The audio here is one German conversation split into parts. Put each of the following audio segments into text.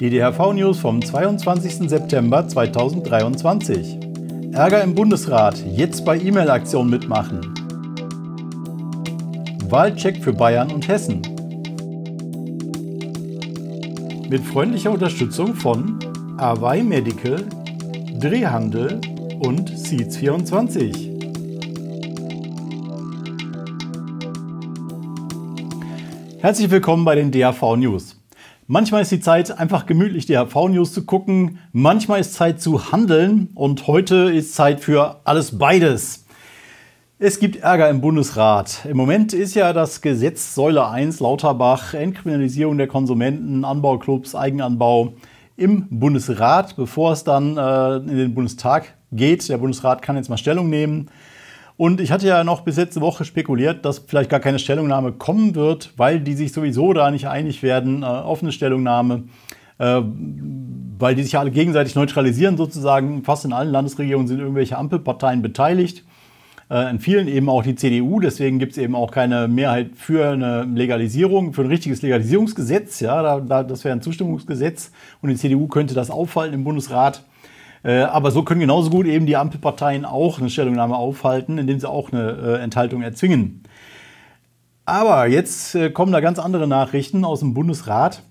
Die DHV News vom 22. September 2023. Ärger im Bundesrat, jetzt bei E-Mail-Aktion mitmachen. Wahlcheck für Bayern und Hessen. Mit freundlicher Unterstützung von Awai Medical, Drehhandel und Seeds24. Herzlich willkommen bei den DHV News. Manchmal ist die Zeit, einfach gemütlich die HV-News zu gucken. Manchmal ist Zeit zu handeln. Und heute ist Zeit für alles beides. Es gibt Ärger im Bundesrat. Im Moment ist ja das Gesetz Säule 1 Lauterbach, Entkriminalisierung der Konsumenten, Anbauclubs, Eigenanbau im Bundesrat, bevor es dann äh, in den Bundestag geht. Der Bundesrat kann jetzt mal Stellung nehmen. Und ich hatte ja noch bis letzte Woche spekuliert, dass vielleicht gar keine Stellungnahme kommen wird, weil die sich sowieso da nicht einig werden, äh, offene Stellungnahme, äh, weil die sich ja alle gegenseitig neutralisieren sozusagen. Fast in allen Landesregierungen sind irgendwelche Ampelparteien beteiligt. Äh, in vielen eben auch die CDU, deswegen gibt es eben auch keine Mehrheit für eine Legalisierung, für ein richtiges Legalisierungsgesetz. Ja, da, da, das wäre ein Zustimmungsgesetz und die CDU könnte das auffallen im Bundesrat. Äh, aber so können genauso gut eben die Ampelparteien auch eine Stellungnahme aufhalten, indem sie auch eine äh, Enthaltung erzwingen. Aber jetzt äh, kommen da ganz andere Nachrichten aus dem Bundesrat.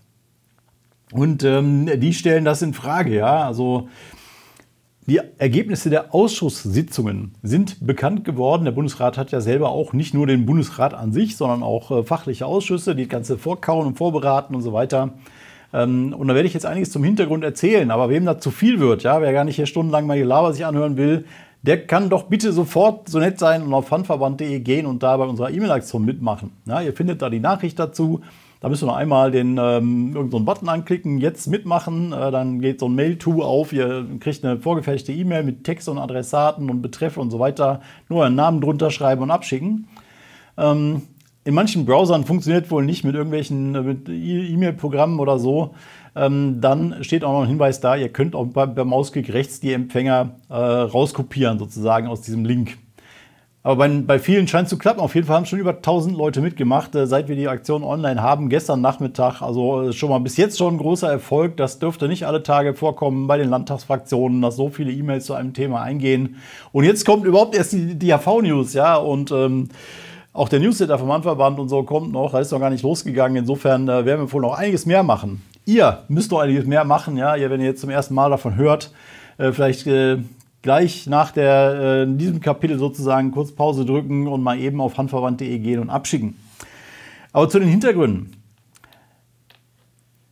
Und ähm, die stellen das in Frage, ja. Also die Ergebnisse der Ausschusssitzungen sind bekannt geworden. Der Bundesrat hat ja selber auch nicht nur den Bundesrat an sich, sondern auch äh, fachliche Ausschüsse, die das Ganze vorkauen und vorberaten und so weiter. Ähm, und da werde ich jetzt einiges zum Hintergrund erzählen, aber wem da zu viel wird, ja, wer gar nicht hier stundenlang mal Gelaber sich anhören will, der kann doch bitte sofort so nett sein und auf fanverband.de gehen und da bei unserer E-Mail-Aktion mitmachen. Ja, ihr findet da die Nachricht dazu. Da müsst ihr noch einmal den ähm, irgendeinen Button anklicken, jetzt mitmachen, äh, dann geht so ein Mail-To auf, ihr kriegt eine vorgefertigte E-Mail mit Text und Adressaten und Betreff und so weiter, nur einen Namen drunter schreiben und abschicken. Ähm, in manchen Browsern funktioniert wohl nicht mit irgendwelchen E-Mail-Programmen oder so. Ähm, dann steht auch noch ein Hinweis da, ihr könnt auch beim, beim Mausklick rechts die Empfänger äh, rauskopieren, sozusagen aus diesem Link. Aber bei, bei vielen scheint es zu klappen. Auf jeden Fall haben schon über 1000 Leute mitgemacht, äh, seit wir die Aktion online haben, gestern Nachmittag. Also äh, schon mal bis jetzt schon ein großer Erfolg. Das dürfte nicht alle Tage vorkommen bei den Landtagsfraktionen, dass so viele E-Mails zu einem Thema eingehen. Und jetzt kommt überhaupt erst die DAV-News, ja. Und. Ähm, auch der Newsletter vom Handverband und so kommt noch, da ist noch gar nicht losgegangen. Insofern äh, werden wir wohl noch einiges mehr machen. Ihr müsst noch einiges mehr machen, ja, ihr, wenn ihr jetzt zum ersten Mal davon hört. Äh, vielleicht äh, gleich nach der, äh, in diesem Kapitel sozusagen kurz Pause drücken und mal eben auf handverband.de gehen und abschicken. Aber zu den Hintergründen.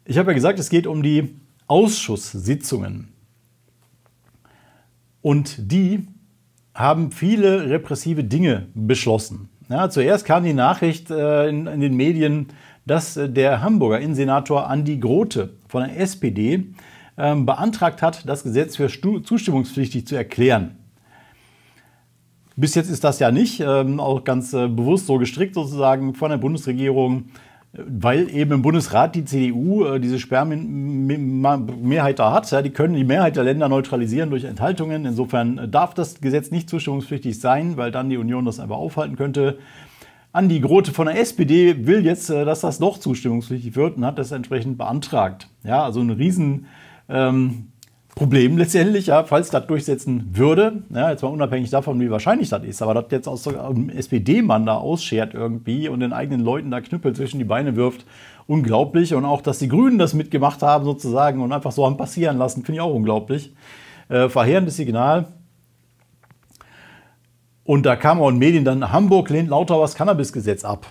Ich habe ja gesagt, es geht um die Ausschusssitzungen. Und die haben viele repressive Dinge beschlossen. Ja, zuerst kam die Nachricht äh, in, in, den Medien, dass äh, der Hamburger Innensenator Andi Grote von der SPD äh, beantragt hat, das Gesetz für zustimmungspflichtig zu erklären. Bis jetzt ist das ja nicht, ähm, auch ganz äh, bewusst so gestrickt sozusagen von der Bundesregierung, weil eben im Bundesrat die CDU äh, diese Sperrmehrheit da hat. die können die Mehrheit der Länder neutralisieren durch Enthaltungen. Insofern äh, darf das Gesetz nicht zustimmungspflichtig sein, weil dann die Union das einfach aufhalten könnte. Andi Grote von der SPD will jetzt, äh, dass das doch zustimmungspflichtig wird und hat das entsprechend beantragt. Ja, also ein riesen ähm, Problem letztendlich, ja, falls das durchsetzen würde, ja, jetzt mal unabhängig davon, wie wahrscheinlich das ist, aber das jetzt aus einem SPD-Mann da ausschert irgendwie und den eigenen Leuten da Knüppel zwischen die Beine wirft, unglaublich. Und auch, dass die Grünen das mitgemacht haben sozusagen und einfach so haben passieren lassen, finde ich auch unglaublich. Äh, verheerendes Signal. Und da kam auch in Medien dann, Hamburg lehnt lauter das gesetz ab.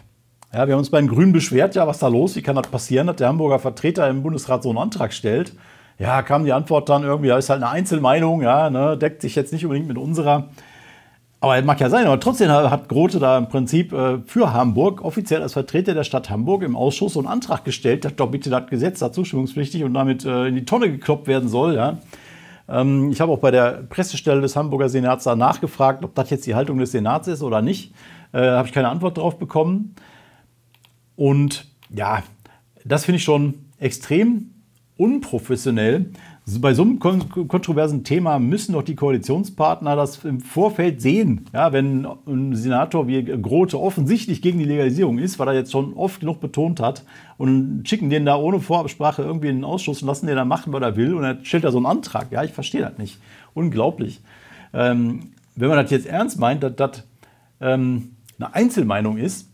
Ja, wir haben uns bei den Grünen beschwert, ja, was da los, wie kann das passieren, dass der Hamburger Vertreter im Bundesrat so einen Antrag stellt. Ja, kam die Antwort dann irgendwie, ist halt eine Einzelmeinung, ja, ne, deckt sich jetzt nicht unbedingt mit unserer. Aber mag ja sein, aber trotzdem hat Grote da im Prinzip äh, für Hamburg offiziell als Vertreter der Stadt Hamburg im Ausschuss so einen Antrag gestellt, dass doch bitte das Gesetz da zustimmungspflichtig und damit äh, in die Tonne gekloppt werden soll. Ja. Ähm, ich habe auch bei der Pressestelle des Hamburger Senats da nachgefragt, ob das jetzt die Haltung des Senats ist oder nicht. Äh, habe ich keine Antwort darauf bekommen. Und ja, das finde ich schon extrem unprofessionell. Bei so einem kontroversen Thema müssen doch die Koalitionspartner das im Vorfeld sehen. Ja, wenn ein Senator wie Grote offensichtlich gegen die Legalisierung ist, weil er jetzt schon oft genug betont hat, und schicken den da ohne Vorabsprache irgendwie in den Ausschuss und lassen den da machen, was er will, und dann stellt er so einen Antrag. Ja, ich verstehe das nicht. Unglaublich. Ähm, wenn man das jetzt ernst meint, dass das ähm, eine Einzelmeinung ist,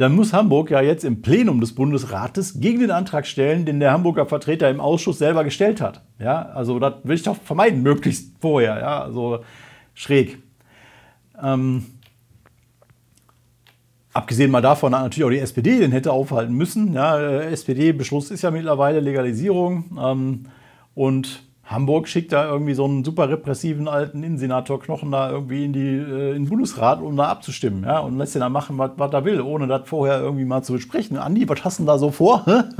dann muss Hamburg ja jetzt im Plenum des Bundesrates gegen den Antrag stellen, den der Hamburger Vertreter im Ausschuss selber gestellt hat. Ja, also das will ich doch vermeiden, möglichst vorher. Ja, also schräg. Ähm, abgesehen mal davon hat natürlich auch die SPD den hätte aufhalten müssen. Ja, äh, SPD-Beschluss ist ja mittlerweile Legalisierung. Ähm, und Hamburg schickt da irgendwie so einen super repressiven alten Innensenator Knochen da irgendwie in, die, äh, in den Bundesrat, um da abzustimmen. Ja? Und lässt den da machen, was er will, ohne das vorher irgendwie mal zu besprechen. Andi, was hast du da so vor?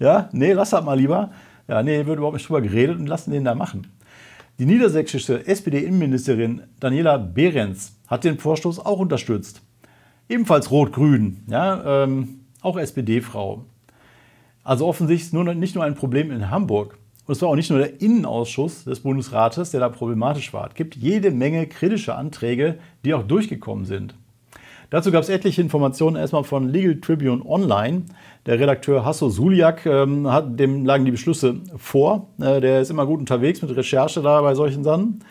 ja, nee, lass das mal lieber. Ja, nee, wird überhaupt nicht drüber geredet und lassen den da machen. Die niedersächsische SPD-Innenministerin Daniela Behrens hat den Vorstoß auch unterstützt. Ebenfalls rot-grün, ja, ähm, auch SPD-Frau. Also offensichtlich nur, nicht nur ein Problem in Hamburg. Und es war auch nicht nur der Innenausschuss des Bundesrates, der da problematisch war. Es gibt jede Menge kritische Anträge, die auch durchgekommen sind. Dazu gab es etliche Informationen erstmal von Legal Tribune Online. Der Redakteur Hasso Suliak, ähm, hat, dem lagen die Beschlüsse vor. Äh, der ist immer gut unterwegs mit Recherche da bei solchen Sachen.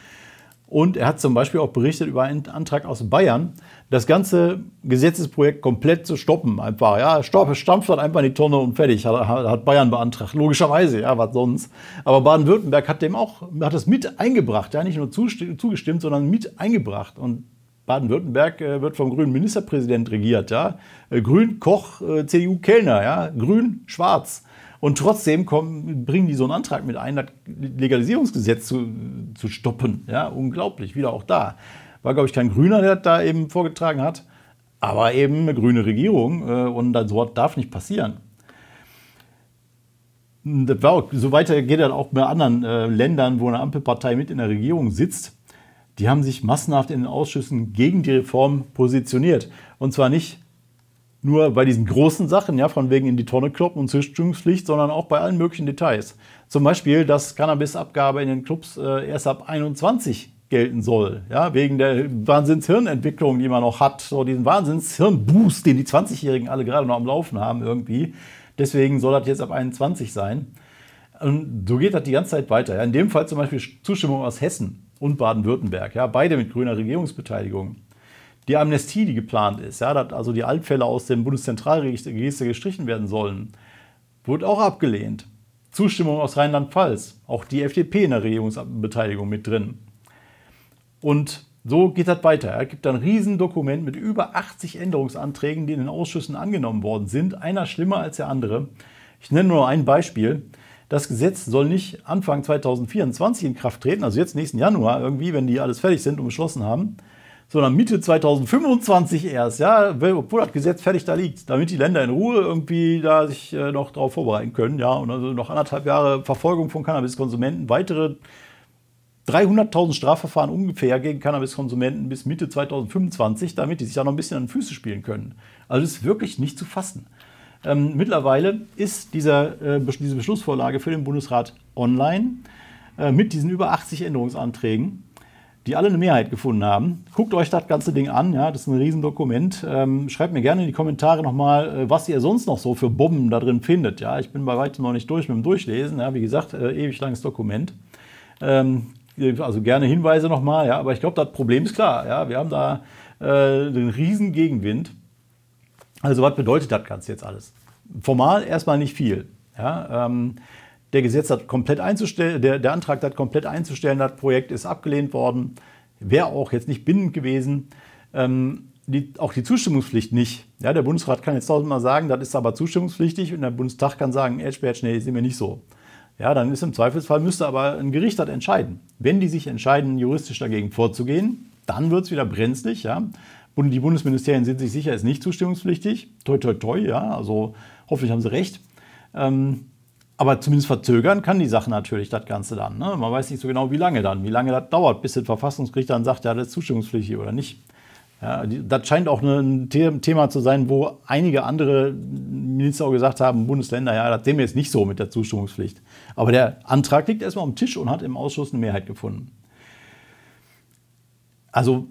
Und er hat zum Beispiel auch berichtet über einen Antrag aus Bayern, das ganze Gesetzesprojekt komplett zu stoppen. Einfach, ja, stopp, stampft dort einfach in die Tonne und fertig, hat, hat Bayern beantragt. Logischerweise, ja, was sonst. Aber Baden-Württemberg hat dem auch, hat das mit eingebracht, ja, nicht nur zugestimmt, sondern mit eingebracht. Und Baden-Württemberg äh, wird vom grünen Ministerpräsident regiert, ja. Äh, Grün, Koch, äh, CDU, Kellner, ja. Grün, Schwarz. Und trotzdem kommen, bringen die so einen Antrag mit ein, das Legalisierungsgesetz zu, zu stoppen. Ja, unglaublich, wieder auch da. War, glaube ich, kein Grüner, der das da eben vorgetragen hat, aber eben eine grüne Regierung. Äh, und so darf nicht passieren. Hm, das war auch, so weiter geht das auch bei anderen äh, Ländern, wo eine Ampelpartei mit in der Regierung sitzt. Die haben sich massenhaft in den Ausschüssen gegen die Reform positioniert. Und zwar nicht, nur bei diesen großen Sachen, ja, von wegen in die Tonne kloppen und Zustimmungspflicht, sondern auch bei allen möglichen Details. Zum Beispiel, dass Cannabisabgabe in den Clubs äh, erst ab 21 gelten soll, ja, wegen der Wahnsinnshirnentwicklung, die man noch hat, so diesen Wahnsinnshirnboost, den die 20-Jährigen alle gerade noch am Laufen haben irgendwie. Deswegen soll das jetzt ab 21 sein. Und so geht das die ganze Zeit weiter. Ja, in dem Fall zum Beispiel Zustimmung aus Hessen und Baden-Württemberg, ja, beide mit grüner Regierungsbeteiligung die Amnestie, die geplant ist, ja, dass also die Altfälle aus dem Bundeszentralregister gestrichen werden sollen, wurde auch abgelehnt. Zustimmung aus Rheinland-Pfalz, auch die FDP in der Regierungsbeteiligung mit drin. Und so geht das weiter. Es gibt ein Riesendokument mit über 80 Änderungsanträgen, die in den Ausschüssen angenommen worden sind, einer schlimmer als der andere. Ich nenne nur ein Beispiel. Das Gesetz soll nicht Anfang 2024 in Kraft treten, also jetzt nächsten Januar irgendwie, wenn die alles fertig sind und beschlossen haben, sondern Mitte 2025 erst, ja, obwohl das Gesetz fertig da liegt, damit die Länder in Ruhe irgendwie da sich äh, noch darauf vorbereiten können, ja, und also noch anderthalb Jahre Verfolgung von Cannabiskonsumenten, weitere 300.000 Strafverfahren ungefähr gegen Cannabiskonsumenten bis Mitte 2025, damit die sich da noch ein bisschen an den Füße spielen können. Also ist wirklich nicht zu fassen. Ähm, mittlerweile ist dieser, äh, diese Beschlussvorlage für den Bundesrat online äh, mit diesen über 80 Änderungsanträgen die alle eine Mehrheit gefunden haben. Guckt euch das ganze Ding an, ja, das ist ein Riesendokument. Ähm, schreibt mir gerne in die Kommentare nochmal, äh, was ihr sonst noch so für Bomben da drin findet. Ja, ich bin bei weitem noch nicht durch mit dem Durchlesen. Ja, wie gesagt, äh, ewig langes Dokument. Ähm, also gerne Hinweise nochmal, ja, aber ich glaube, das Problem ist klar. Ja, wir haben da äh, den riesen Gegenwind. Also was bedeutet das Ganze jetzt alles? Formal erstmal nicht viel. Ja, ähm, der Gesetz hat komplett einzustellen, der, der Antrag hat komplett einzustellen, das Projekt ist abgelehnt worden, wäre auch jetzt nicht bindend gewesen. Ähm, die, auch die Zustimmungspflicht nicht. Ja, der Bundesrat kann jetzt tausendmal sagen, das ist aber zustimmungspflichtig und der Bundestag kann sagen, Edge nee, sehen wir nicht so. Ja, dann ist im Zweifelsfall, müsste aber ein Gericht das entscheiden. Wenn die sich entscheiden, juristisch dagegen vorzugehen, dann wird es wieder brenzlig. Ja. Die Bundesministerien sind sich sicher, ist nicht zustimmungspflichtig. Toi, toi, toi, ja. Also hoffentlich haben sie recht. Ähm, aber zumindest verzögern kann die Sache natürlich das Ganze dann. Ne? Man weiß nicht so genau, wie lange dann, wie lange das dauert, bis das Verfassungsgericht dann sagt, ja, das ist zustimmungspflichtig oder nicht. Ja, das scheint auch ein Thema zu sein, wo einige andere Minister auch gesagt haben, Bundesländer, ja, das sehen wir jetzt nicht so mit der Zustimmungspflicht. Aber der Antrag liegt erstmal am Tisch und hat im Ausschuss eine Mehrheit gefunden. Also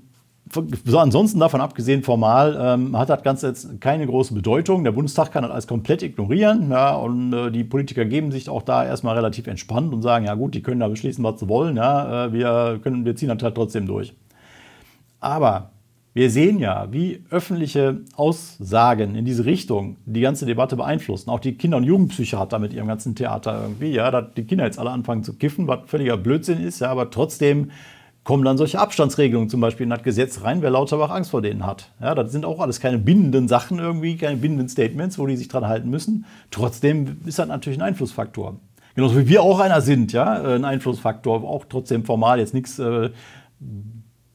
so ansonsten davon abgesehen, formal ähm, hat das Ganze jetzt keine große Bedeutung. Der Bundestag kann das alles komplett ignorieren. Ja, und äh, die Politiker geben sich auch da erstmal relativ entspannt und sagen, ja gut, die können da beschließen, was sie wollen. Ja, äh, wir, können, wir ziehen das halt trotzdem durch. Aber wir sehen ja, wie öffentliche Aussagen in diese Richtung die ganze Debatte beeinflussen. Auch die Kinder- und Jugendpsychiater mit ihrem ganzen Theater irgendwie, ja, dass die Kinder jetzt alle anfangen zu kiffen, was völliger Blödsinn ist, ja, aber trotzdem kommen dann solche Abstandsregelungen zum Beispiel in das Gesetz rein, wer Lauterbach Angst vor denen hat. Ja, das sind auch alles keine bindenden Sachen irgendwie, keine bindenden Statements, wo die sich dran halten müssen. Trotzdem ist das natürlich ein Einflussfaktor. Genauso wie wir auch einer sind, ja, ein Einflussfaktor, auch trotzdem formal jetzt nichts äh,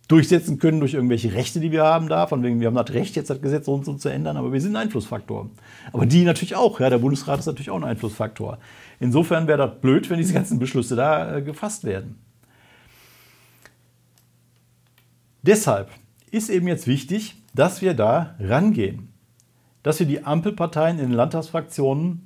durchsetzen können durch irgendwelche Rechte, die wir haben da, von wegen, wir haben das Recht, jetzt das Gesetz so und so zu ändern, aber wir sind ein Einflussfaktor. Aber die natürlich auch, ja, der Bundesrat ist natürlich auch ein Einflussfaktor. Insofern wäre das blöd, wenn diese ganzen Beschlüsse da äh, gefasst werden. Deshalb ist eben jetzt wichtig, dass wir da rangehen, dass wir die Ampelparteien in den Landtagsfraktionen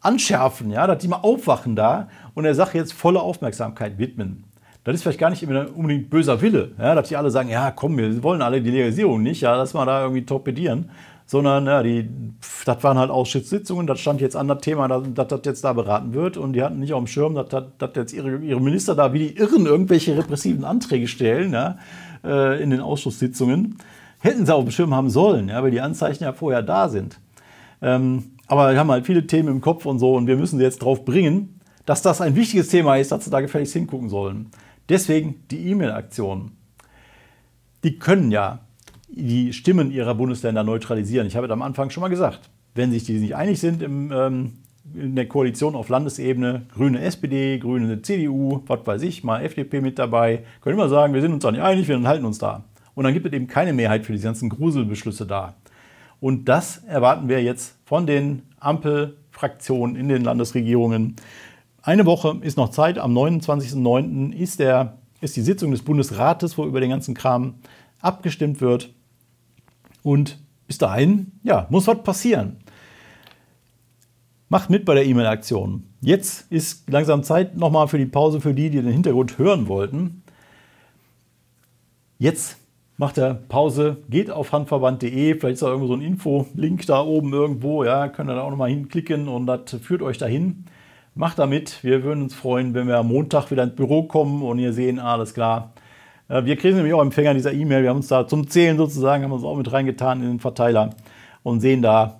anschärfen, ja, dass die mal aufwachen da und der Sache jetzt volle Aufmerksamkeit widmen. Das ist vielleicht gar nicht unbedingt böser Wille, ja, dass die alle sagen, ja komm, wir wollen alle die Legalisierung nicht, ja, lass mal da irgendwie torpedieren, sondern ja, die, pf, das waren halt Ausschusssitzungen, das stand jetzt an das Thema, dass das jetzt da beraten wird und die hatten nicht auf dem Schirm, dass, dass, dass jetzt ihre, ihre Minister da wie die Irren irgendwelche repressiven Anträge stellen, ja, äh, in den Ausschusssitzungen. Hätten sie auch dem Schirm haben sollen, ja, weil die Anzeichen ja vorher da sind. Ähm, aber wir haben halt viele Themen im Kopf und so und wir müssen sie jetzt drauf bringen, dass das ein wichtiges Thema ist, dass sie da gefälligst hingucken sollen. Deswegen die E-Mail-Aktion. Die können ja die Stimmen ihrer Bundesländer neutralisieren. Ich habe es am Anfang schon mal gesagt. Wenn sich die nicht einig sind im ähm, in der Koalition auf Landesebene Grüne SPD, Grüne CDU, was weiß ich, mal FDP mit dabei, können immer sagen, wir sind uns da nicht einig, wir enthalten uns da. Und dann gibt es eben keine Mehrheit für diese ganzen Gruselbeschlüsse da. Und das erwarten wir jetzt von den Ampelfraktionen in den Landesregierungen. Eine Woche ist noch Zeit. Am 29.09. Ist, ist die Sitzung des Bundesrates, wo über den ganzen Kram abgestimmt wird. Und bis dahin, ja, muss was passieren. Macht mit bei der E-Mail-Aktion. Jetzt ist langsam Zeit nochmal für die Pause für die, die den Hintergrund hören wollten. Jetzt macht er Pause, geht auf handverband.de, vielleicht ist da irgendwo so ein Info-Link da oben irgendwo, ja, könnt ihr da auch nochmal hinklicken und das führt euch dahin. Macht damit, wir würden uns freuen, wenn wir am Montag wieder ins Büro kommen und ihr sehen, ah, alles klar. Äh, wir kriegen nämlich auch Empfänger dieser E-Mail, wir haben uns da zum Zählen sozusagen, haben uns auch mit reingetan in den Verteiler und sehen da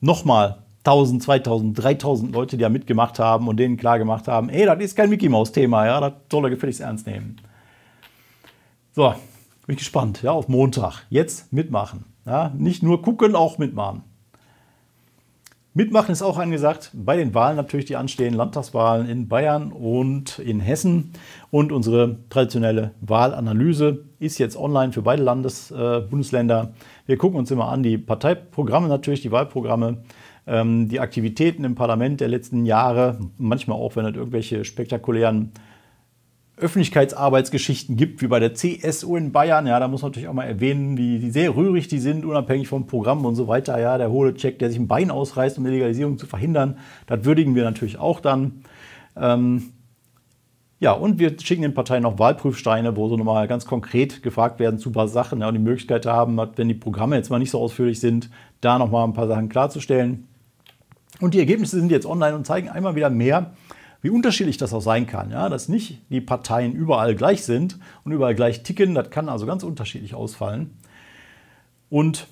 nochmal 1000, 2000, 3000 Leute, die da mitgemacht haben und denen klar gemacht haben, ey, das ist kein Mickey Maus Thema, ja, das soll er gefälligst ernst nehmen. So, bin ich gespannt, ja, auf Montag. Jetzt mitmachen. Ja, nicht nur gucken, auch mitmachen. Mitmachen ist auch angesagt bei den Wahlen natürlich die anstehenden Landtagswahlen in Bayern und in Hessen. Und unsere traditionelle Wahlanalyse ist jetzt online für beide Landes, äh, Bundesländer. Wir gucken uns immer an die Parteiprogramme natürlich, die Wahlprogramme ähm, die Aktivitäten im Parlament der letzten Jahre, manchmal auch, wenn es irgendwelche spektakulären Öffentlichkeitsarbeitsgeschichten gibt, wie bei der CSU in Bayern. Ja, da muss man natürlich auch mal erwähnen, wie, wie sehr rührig die sind, unabhängig vom Programm und so weiter. Ja, der hohle Check, der sich ein Bein ausreißt, um die Legalisierung zu verhindern, das würdigen wir natürlich auch dann. Ähm ja, und wir schicken den Parteien noch Wahlprüfsteine, wo so nochmal ganz konkret gefragt werden zu ein paar Sachen ja, und die Möglichkeit haben, wenn die Programme jetzt mal nicht so ausführlich sind, da nochmal ein paar Sachen klarzustellen. Und die Ergebnisse sind jetzt online und zeigen einmal wieder mehr, wie unterschiedlich das auch sein kann, ja? dass nicht die Parteien überall gleich sind und überall gleich ticken. Das kann also ganz unterschiedlich ausfallen. Und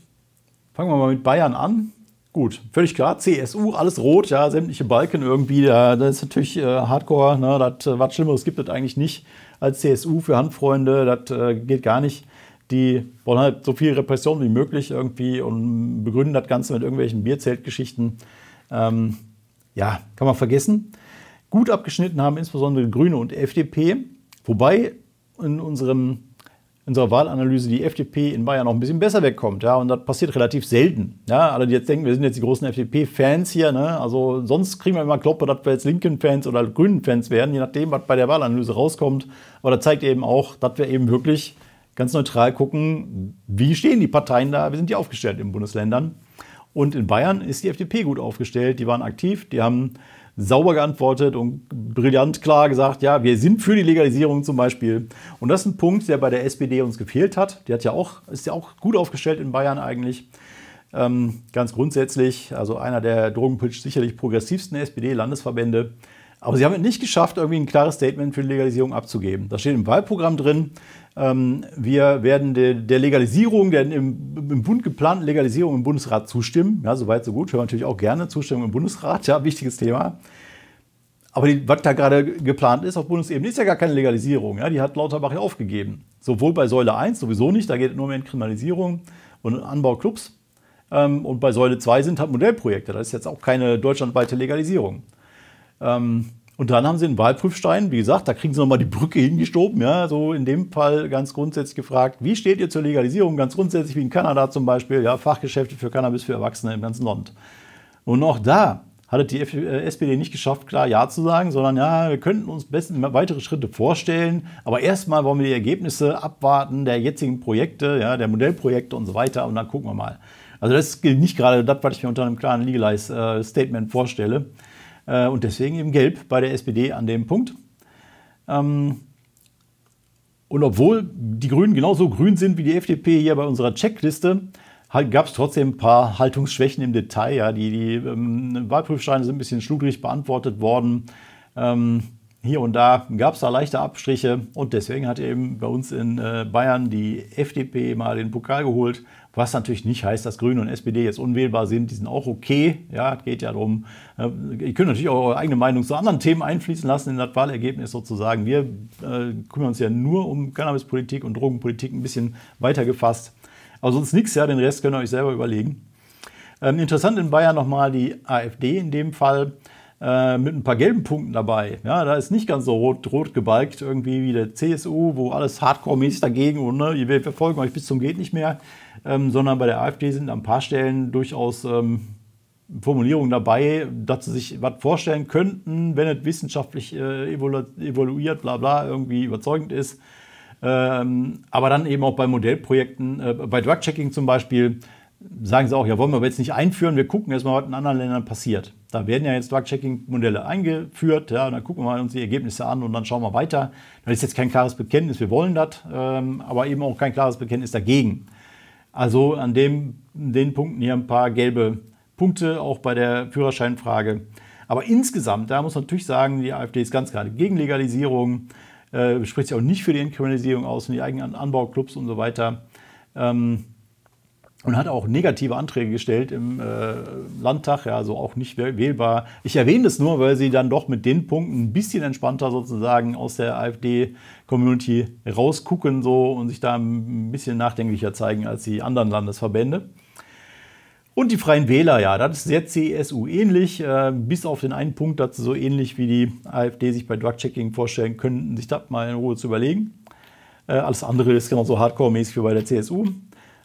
fangen wir mal mit Bayern an. Gut, völlig klar, CSU, alles rot, ja, sämtliche Balken irgendwie, ja, das ist natürlich äh, Hardcore, ne, das, äh, was Schlimmeres gibt es eigentlich nicht als CSU für Handfreunde, das äh, geht gar nicht. Die wollen halt so viel Repression wie möglich irgendwie und begründen das Ganze mit irgendwelchen Bierzeltgeschichten. Ähm, ja, kann man vergessen. Gut abgeschnitten haben insbesondere Grüne und FDP, wobei in unserem unserer Wahlanalyse die FDP in Bayern noch ein bisschen besser wegkommt. Ja, und das passiert relativ selten. Ja, alle, die jetzt denken, wir sind jetzt die großen FDP-Fans hier. Ne? Also sonst kriegen wir immer Kloppe, dass wir jetzt Linken-Fans oder Grünen-Fans werden, je nachdem, was bei der Wahlanalyse rauskommt. Aber das zeigt eben auch, dass wir eben wirklich ganz neutral gucken, wie stehen die Parteien da, wie sind die aufgestellt in den Bundesländern. Und in Bayern ist die FDP gut aufgestellt. Die waren aktiv, die haben sauber geantwortet und brillant klar gesagt, ja, wir sind für die Legalisierung zum Beispiel. Und das ist ein Punkt, der bei der SPD uns gefehlt hat. Die hat ja auch, ist ja auch gut aufgestellt in Bayern eigentlich. Ähm, ganz grundsätzlich, also einer der drogenpolitisch sicherlich progressivsten SPD-Landesverbände. Aber sie haben es nicht geschafft, irgendwie ein klares Statement für die Legalisierung abzugeben. Das steht im Wahlprogramm drin. Ähm, wir werden der Legalisierung, der im, Bund geplanten Legalisierung im Bundesrat zustimmen. Ja, soweit, so gut. Hören wir natürlich auch gerne. Zustimmung im Bundesrat, ja, wichtiges Thema. Aber die, was da gerade geplant ist auf Bundesebene, ist ja gar keine Legalisierung. Ja, die hat Lauterbach ja aufgegeben. Sowohl bei Säule 1 sowieso nicht, da geht es nur um Entkriminalisierung und Anbauclubs. Ähm, und bei Säule 2 sind halt Modellprojekte. Das ist jetzt auch keine deutschlandweite Legalisierung. Ähm, und dann haben sie einen Wahlprüfstein, wie gesagt, da kriegen sie nochmal die Brücke hingestoben. Ja, so in dem Fall ganz grundsätzlich gefragt, wie steht ihr zur Legalisierung? Ganz grundsätzlich wie in Kanada zum Beispiel, ja, Fachgeschäfte für Cannabis für Erwachsene im ganzen Land. Und auch da hat es die äh, SPD nicht geschafft, klar Ja zu sagen, sondern ja, wir könnten uns besten weitere Schritte vorstellen, aber erstmal wollen wir die Ergebnisse abwarten der jetzigen Projekte, ja, der Modellprojekte und so weiter und dann gucken wir mal. Also das gilt nicht gerade das, was ich mir unter einem klaren Legalize-Statement äh, vorstelle. Äh, und deswegen eben gelb bei der SPD an dem Punkt. Ähm, und obwohl die Grünen genauso grün sind wie die FDP hier bei unserer Checkliste, halt gab es trotzdem ein paar Haltungsschwächen im Detail. Ja. Die, die ähm, Wahlprüfsteine sind ein bisschen schludrig beantwortet worden. Ähm, hier und da gab es da leichte Abstriche und deswegen hat eben bei uns in äh, Bayern die FDP mal den Pokal geholt, was natürlich nicht heißt, dass Grüne und SPD jetzt unwählbar sind, die sind auch okay, ja, es geht ja darum, äh, ihr könnt natürlich auch eure eigene Meinung zu anderen Themen einfließen lassen in das Wahlergebnis sozusagen. Wir äh, kümmern uns ja nur um Cannabispolitik und Drogenpolitik ein bisschen weiter gefasst. Aber sonst nichts, ja, den Rest könnt ihr euch selber überlegen. Ähm, interessant in Bayern nochmal die AfD in dem Fall äh, mit ein paar gelben Punkten dabei. Ja, da ist nicht ganz so rot, rot gebalgt irgendwie wie der CSU, wo alles hardcore-mäßig dagegen und ne, wir verfolgen euch bis zum geht nicht mehr, ähm, sondern bei der AfD sind an ein paar Stellen durchaus ähm, Formulierungen dabei, dass sie sich was vorstellen könnten, wenn es wissenschaftlich äh, evalu evaluiert, bla bla, irgendwie überzeugend ist. Ähm, aber dann eben auch bei Modellprojekten, äh, bei Drug-Checking zum Beispiel, sagen sie auch, ja, wollen wir aber jetzt nicht einführen, wir gucken erstmal, was in anderen Ländern passiert. Da werden ja jetzt Drug-Checking-Modelle eingeführt, ja, und dann gucken wir uns die Ergebnisse an und dann schauen wir weiter. Das ist jetzt kein klares Bekenntnis, wir wollen das, ähm, aber eben auch kein klares Bekenntnis dagegen. Also an dem, den Punkten hier ein paar gelbe Punkte, auch bei der Führerscheinfrage. Aber insgesamt, da muss man natürlich sagen, die AfD ist ganz gerade gegen Legalisierung, äh, spricht sich auch nicht für die Entkriminalisierung aus und die eigenen Anbauclubs und so weiter. Ähm, und hat auch negative Anträge gestellt im äh, Landtag, ja, also auch nicht wählbar. Ich erwähne das nur, weil sie dann doch mit den Punkten ein bisschen entspannter sozusagen aus der AfD-Community rausgucken so und sich da ein bisschen nachdenklicher zeigen als die anderen Landesverbände. Und die Freien Wähler, ja, das ist sehr CSU ähnlich, äh, bis auf den einen Punkt, dazu so ähnlich wie die AfD sich bei Drug-Checking vorstellen könnten, sich das mal in Ruhe zu überlegen. Äh, alles andere ist genauso hardcore-mäßig wie bei der CSU.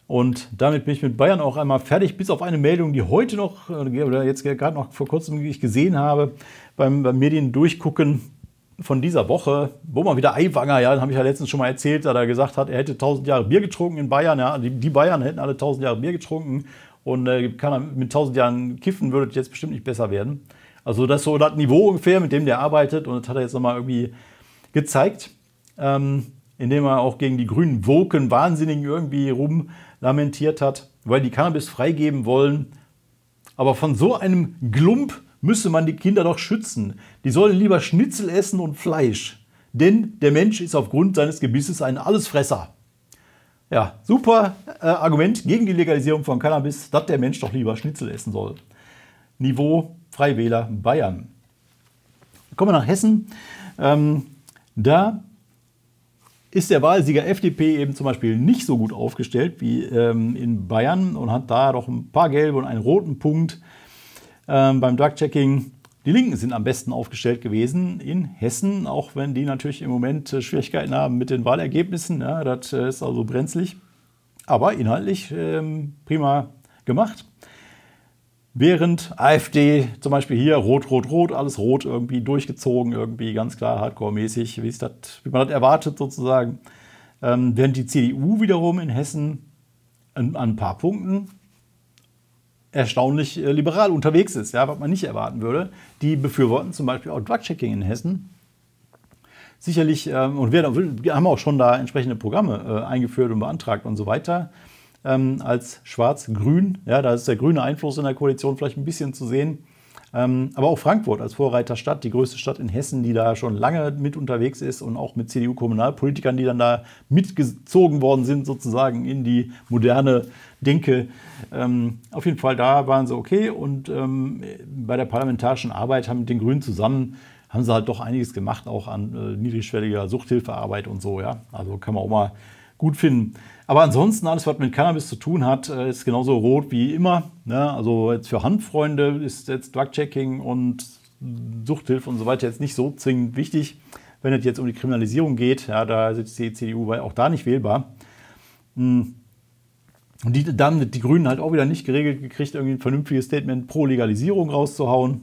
Und damit bin ich mit Bayern auch einmal fertig, bis auf eine Meldung, die heute noch, äh, oder jetzt gerade noch vor kurzem ich gesehen habe, beim, beim Mediendurchgucken von dieser Woche, wo mal wieder Eiwanger, ja, habe ich ja letztens schon mal erzählt, da er gesagt hat, er hätte 1000 Jahre Bier getrunken in Bayern, ja, die, die Bayern hätten alle 1000 Jahre Bier getrunken und äh, kann mit 1000 Jahren kiffen, würde jetzt bestimmt nicht besser werden. Also das ist so das Niveau ungefähr, mit dem der arbeitet und das hat er jetzt nochmal irgendwie gezeigt. Ähm, indem er auch gegen die grünen Woken Wahnsinnigen irgendwie rumlamentiert hat, weil die Cannabis freigeben wollen. Aber von so einem Glump müsse man die Kinder doch schützen. Die sollen lieber Schnitzel essen und Fleisch. Denn der Mensch ist aufgrund seines Gebisses ein Allesfresser. Ja, super äh, Argument gegen die Legalisierung von Cannabis, dass der Mensch doch lieber Schnitzel essen soll. Niveau Freiwähler Bayern. Kommen wir nach Hessen. Ähm, da ist der Wahlsieger FDP eben zum Beispiel nicht so gut aufgestellt wie ähm, in Bayern und hat da doch ein paar gelbe und einen roten Punkt ähm, beim Drug-Checking. Die Linken sind am besten aufgestellt gewesen in Hessen, auch wenn die natürlich im Moment äh, Schwierigkeiten haben mit den Wahlergebnissen. Ja, das äh, ist also brenzlig. Aber inhaltlich ähm, prima gemacht. Während AfD zum Beispiel hier rot, rot, rot, alles rot irgendwie durchgezogen, irgendwie ganz klar hardcore-mäßig, wie, wie, man das erwartet sozusagen. Ähm, während die CDU wiederum in Hessen an, ein paar Punkten erstaunlich äh, liberal unterwegs ist, ja, was man nicht erwarten würde. Die befürworten zum Beispiel auch Drug-Checking in Hessen. Sicherlich, ähm, und wir haben auch schon da entsprechende Programme äh, eingeführt und beantragt und so weiter ähm, als schwarz-grün. Ja, da ist der grüne Einfluss in der Koalition vielleicht ein bisschen zu sehen. Ähm, aber auch Frankfurt als Vorreiterstadt, die größte Stadt in Hessen, die da schon lange mit unterwegs ist und auch mit CDU-Kommunalpolitikern, die dann da mitgezogen worden sind, sozusagen in die moderne Denke. Ähm, auf jeden Fall, da waren sie okay. Und ähm, bei der parlamentarischen Arbeit haben mit den Grünen zusammen haben sie halt doch einiges gemacht, auch an äh, niedrigschwelliger Suchthilfearbeit und so, ja. Also kann man auch mal gut finden. Aber ansonsten alles, was mit Cannabis zu tun hat, äh, ist genauso rot wie immer. Ne? Also jetzt für Handfreunde ist jetzt Drug-Checking und Suchthilfe und so weiter jetzt nicht so zwingend wichtig. Wenn es jetzt um die Kriminalisierung geht, ja, da ist die CDU auch da nicht wählbar. Hm. Und die, dann die Grünen halt auch wieder nicht geregelt gekriegt, irgendwie ein vernünftiges Statement pro Legalisierung rauszuhauen.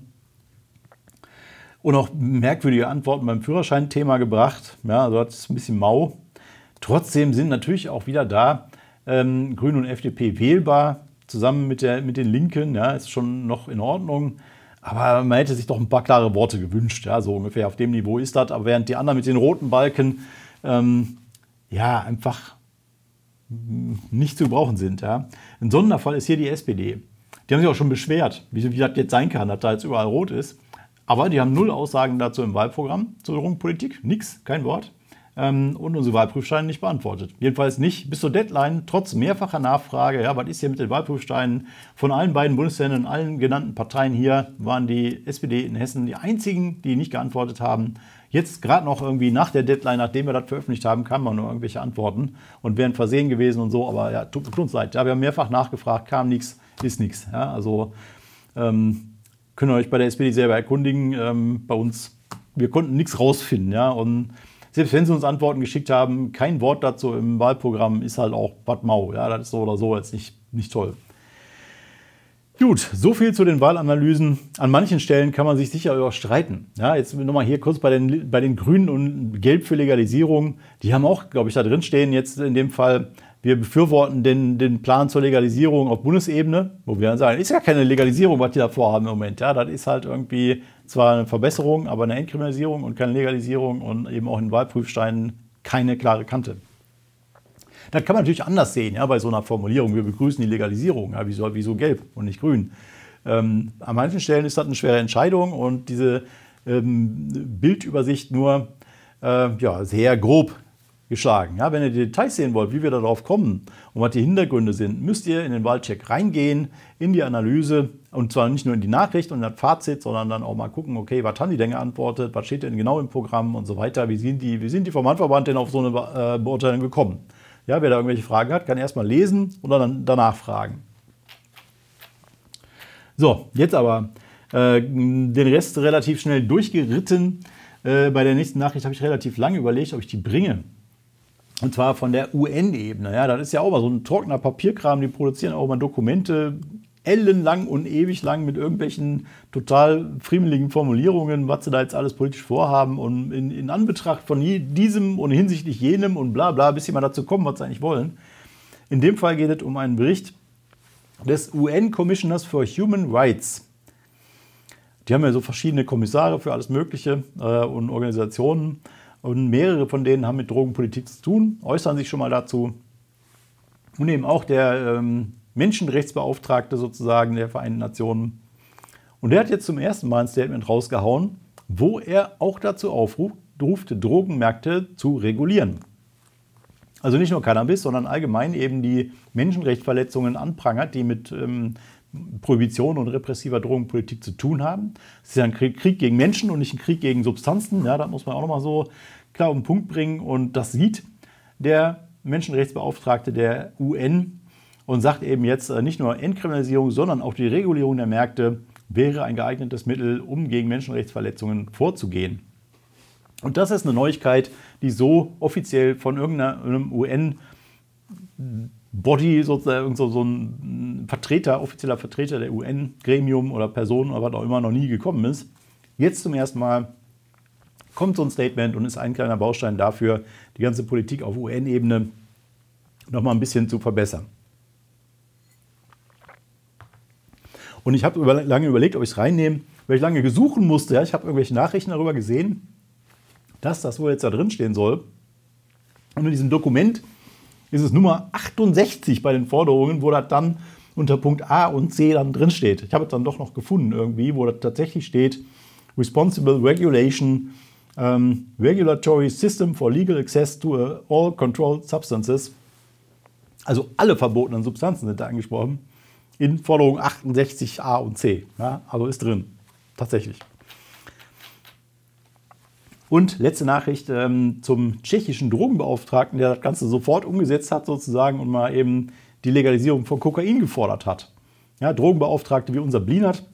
Und auch merkwürdige Antworten beim Führerschein-Thema gebracht. Ja, also das ist ein bisschen mau. Trotzdem sind natürlich auch wieder da ähm, Grüne und FDP wählbar, zusammen mit, der, mit den Linken, ja, ist schon noch in Ordnung. Aber man hätte sich doch ein paar klare Worte gewünscht, ja, so ungefähr auf dem Niveau ist das. Aber während die anderen mit den roten Balken ähm, ja einfach nicht zu gebrauchen sind. Ja. Ein Sonderfall ist hier die SPD. Die haben sich auch schon beschwert, wie, wie das jetzt sein kann, dass da jetzt überall rot ist. Aber die haben null Aussagen dazu im Wahlprogramm zur Drogenpolitik. Nix, kein Wort. Ähm, und unsere Wahlprüfsteine nicht beantwortet. Jedenfalls nicht bis zur Deadline, trotz mehrfacher Nachfrage, ja, was ist hier mit den Wahlprüfsteinen? Von allen beiden Bundesländern, allen genannten Parteien hier waren die SPD in Hessen die einzigen, die nicht geantwortet haben. Jetzt gerade noch irgendwie nach der Deadline, nachdem wir das veröffentlicht haben, kamen noch irgendwelche Antworten und wären versehen gewesen und so, aber ja, tut, tut uns leid. Ja, wir haben mehrfach nachgefragt, kam nichts, ist nichts. Ja, also ähm, könnt ihr euch bei der SPD selber erkundigen. Ähm, bei uns, wir konnten nichts rausfinden, ja, und selbst wenn sie uns Antworten geschickt haben, kein Wort dazu im Wahlprogramm ist halt auch Bad Mau. Ja, das ist so oder so jetzt nicht, nicht toll. Gut, so viel zu den Wahlanalysen. An manchen Stellen kann man sich sicher überstreiten. Ja, jetzt nochmal hier kurz bei den, bei den Grünen und Gelb für Legalisierung. Die haben auch, glaube ich, da drin stehen jetzt in dem Fall, wir befürworten den, den Plan zur Legalisierung auf Bundesebene, wo wir dann sagen, ist ja keine Legalisierung, was die da vorhaben im Moment. Ja, das ist halt irgendwie zwar eine Verbesserung, aber eine Entkriminalisierung und keine Legalisierung und eben auch in Wahlprüfsteinen keine klare Kante. Das kann man natürlich anders sehen, ja, bei so einer Formulierung. Wir begrüßen die Legalisierung. Ja, wieso, wieso gelb und nicht grün? Ähm, an manchen Stellen ist das eine schwere Entscheidung und diese ähm, Bildübersicht nur äh, ja, sehr grob geschlagen. Ja, wenn ihr die Details sehen wollt, wie wir darauf kommen und was die Hintergründe sind, müsst ihr in den Wahlcheck reingehen, in die Analyse und zwar nicht nur in die Nachricht und das Fazit, sondern dann auch mal gucken, okay, was haben die denn geantwortet, was steht denn genau im Programm und so weiter, wie sind die, wie sind die vom Handverband denn auf so eine äh, Beurteilung gekommen. Ja, wer da irgendwelche Fragen hat, kann erstmal lesen oder dann danach fragen. So, jetzt aber äh, den Rest relativ schnell durchgeritten. Äh, bei der nächsten Nachricht habe ich relativ lange überlegt, ob ich die bringe. Und zwar von der UN-Ebene. Ja, das ist ja auch mal so ein trockener Papierkram. Die produzieren auch mal Dokumente ellenlang und ewig lang mit irgendwelchen total friemeligen Formulierungen, was sie da jetzt alles politisch vorhaben und in, in Anbetracht von je, diesem und hinsichtlich jenem und bla bla, bis sie mal dazu kommen, was sie eigentlich wollen. In dem Fall geht es um einen Bericht des UN-Commissioners for Human Rights. Die haben ja so verschiedene Kommissare für alles Mögliche äh, und Organisationen. Und mehrere von denen haben mit Drogenpolitik zu tun, äußern sich schon mal dazu. Und eben auch der ähm, Menschenrechtsbeauftragte sozusagen der Vereinten Nationen. Und der hat jetzt zum ersten Mal ein Statement rausgehauen, wo er auch dazu aufruft, Drogenmärkte zu regulieren. Also nicht nur Cannabis, sondern allgemein eben die Menschenrechtsverletzungen anprangert, die mit ähm, Prohibition und repressiver Drogenpolitik zu tun haben. Es ist ja ein Krieg gegen Menschen und nicht ein Krieg gegen Substanzen. Ja, das muss man auch nochmal so klar auf den Punkt bringen. Und das sieht der Menschenrechtsbeauftragte der UN und sagt eben jetzt, äh, nicht nur Entkriminalisierung, sondern auch die Regulierung der Märkte wäre ein geeignetes Mittel, um gegen Menschenrechtsverletzungen vorzugehen. Und das ist eine Neuigkeit, die so offiziell von irgendeinem UN Body, sozusagen so, so ein Vertreter, offizieller Vertreter der UN-Gremium oder Person oder was auch immer noch nie gekommen ist. Jetzt zum ersten Mal kommt so ein Statement und ist ein kleiner Baustein dafür, die ganze Politik auf UN-Ebene noch mal ein bisschen zu verbessern. Und ich habe über, lange überlegt, ob ich es reinnehme, weil ich lange gesuchen musste. Ja, ich habe irgendwelche Nachrichten darüber gesehen, dass das wohl jetzt da drin stehen soll. Und in diesem Dokument ist es Nummer 68 bei den Forderungen, wo das dann unter Punkt A und C dann drin steht. Ich habe es dann doch noch gefunden irgendwie, wo das tatsächlich steht, Responsible Regulation, um, Regulatory System for Legal Access to uh, All Controlled Substances. Also alle verbotenen Substanzen sind da angesprochen in Forderung 68a und c. Ja, also ist drin, tatsächlich. Und letzte Nachricht ähm, zum tschechischen Drogenbeauftragten, der das Ganze sofort umgesetzt hat sozusagen und mal eben die Legalisierung von Kokain gefordert hat. Ja, Drogenbeauftragte wie unser Blinert,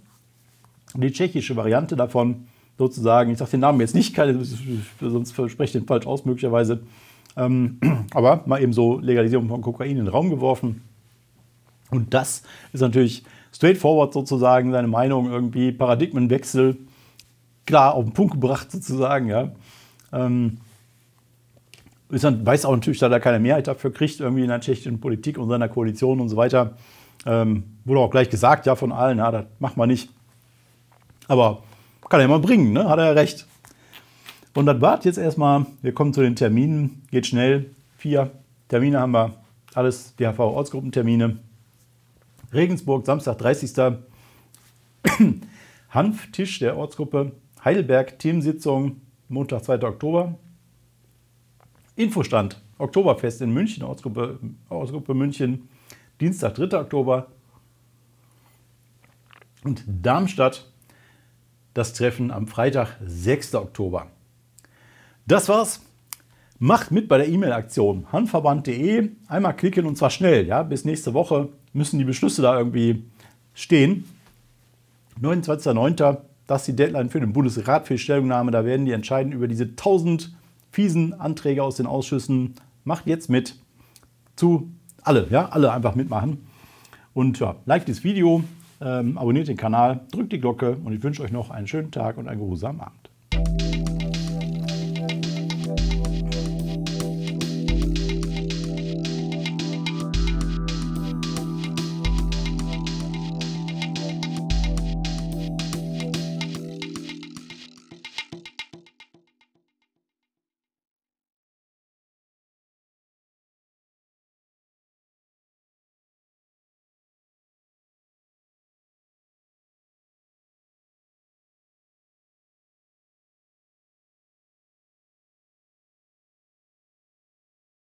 die tschechische Variante davon sozusagen, ich sage den Namen jetzt nicht, keine, sonst verspreche ich den falsch aus möglicherweise, ähm, aber mal eben so Legalisierung von Kokain in den Raum geworfen. Und das ist natürlich straightforward sozusagen seine Meinung, irgendwie Paradigmenwechsel klar auf den Punkt gebracht sozusagen, ja. Ähm, ist dann, weiß auch natürlich, dass er keine Mehrheit dafür kriegt, irgendwie in der tschechischen Politik und seiner Koalition und so weiter. Ähm, wurde auch gleich gesagt, ja, von allen, ja, das macht man nicht. Aber kann er ja mal bringen, ne? hat er ja recht. Und das war jetzt erstmal. Wir kommen zu den Terminen. Geht schnell. Vier Termine haben wir. Alles DHV-Ortsgruppentermine. Regensburg, Samstag, 30. Hanftisch der Ortsgruppe Heidelberg, themensitzung Montag, 2. Oktober. Infostand, Oktoberfest in München, Ortsgruppe, Ortsgruppe München, Dienstag, 3. Oktober. Und Darmstadt, das Treffen am Freitag, 6. Oktober. Das war's. Macht mit bei der E-Mail-Aktion handverband.de. Einmal klicken und zwar schnell. Ja? Bis nächste Woche müssen die Beschlüsse da irgendwie stehen. 29.09. Das ist die Deadline für den Bundesrat für die Stellungnahme. Da werden die entscheiden über diese 1000 fiesen Anträge aus den Ausschüssen. Macht jetzt mit. Zu alle, ja, alle einfach mitmachen. Und ja, like dieses Video, ähm, abonniert den Kanal, drückt die Glocke und ich wünsche euch noch einen schönen Tag und einen geruhsamen Abend.